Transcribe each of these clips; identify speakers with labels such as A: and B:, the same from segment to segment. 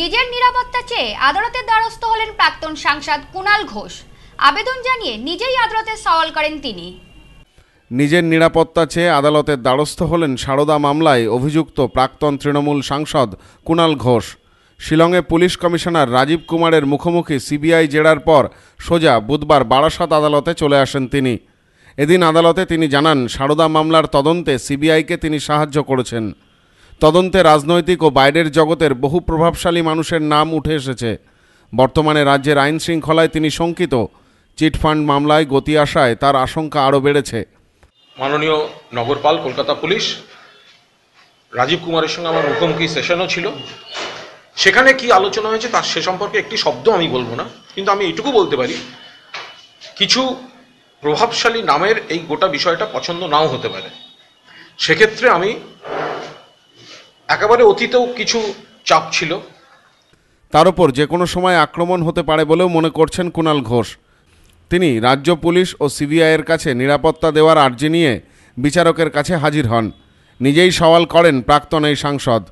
A: নিজের নিরাপত্তা চেয়ে আদালতের দ্বারস্থ হলেন প্রাক্তন সাংসদ কুণাল ঘোষ আবেদন জানিয়ে নিজেই আদালতে সওয়াল করেন তিনি নিজের নিরাপত্তা চেয়ে আদালতের দ্বারস্থ হলেন সারদা মামলায় অভিযুক্ত প্রাক্তন তৃণমূল সাংসদ কুণাল ঘোষ শিলংয়ে পুলিশ কমিশনার রাজীব কুমারের মুখোমুখি সিবিআই জেরার পর সোজা বুধবার বারাসাত আদালতে চলে আসেন তিনি এদিন আদালতে তিনি জানান সারদা মামলার তদন্তে সিবিআইকে তিনি সাহায্য করেছেন তদন্তে রাজনৈতিক ও বাইরের জগতের বহু প্রভাবশালী মানুষের নাম উঠে এসেছে বর্তমানে রাজ্যের আইন শৃঙ্খলায় তিনি শঙ্কিত চিটফান্ড মামলায় গতি আসায় তার আশঙ্কা আরও বেড়েছে
B: মাননীয় নগরপাল কলকাতা পুলিশ রাজীব কুমারের সঙ্গে আমার মুখোমুখি সেশনও ছিল সেখানে কি আলোচনা হয়েছে তার সে সম্পর্কে একটি শব্দ আমি বলবো না কিন্তু আমি এটুকু বলতে পারি কিছু প্রভাবশালী নামের এই গোটা বিষয়টা পছন্দ নাও হতে পারে সেক্ষেত্রে আমি একেবারে অতীতেও কিছু চাপ ছিল
A: তার উপর যে কোনো সময় আক্রমণ হতে পারে বলেও মনে করছেন কুণাল ঘোষ তিনি রাজ্য পুলিশ ও সিবিআইয়ের কাছে নিরাপত্তা দেওয়ার আর্জি নিয়ে বিচারকের কাছে হাজির হন নিজেই সওয়াল করেন প্রাক্তন এই সাংসদ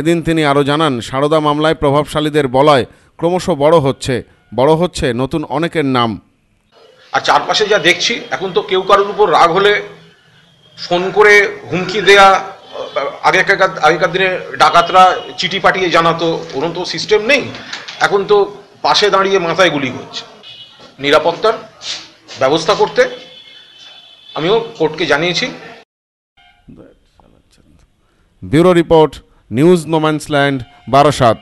A: এদিন তিনি আরও জানান সারদা মামলায় প্রভাবশালীদের বলয় ক্রমশ বড় হচ্ছে বড় হচ্ছে নতুন অনেকের নাম
B: আর চারপাশে যা দেখছি এখন তো কেউ কারোর উপর রাগ হলে ফোন করে হুমকি দেয়া আগেকার আগেকার দিনে ডাকাতরা চিঠি পাঠিয়ে জানাতো ওরকম তো সিস্টেম নেই এখন তো পাশে দাঁড়িয়ে মাথায় গুলি করছে নিরাপত্তার ব্যবস্থা করতে আমিও কোর্টকে জানিয়েছি
A: bureau report news no man's land Barasat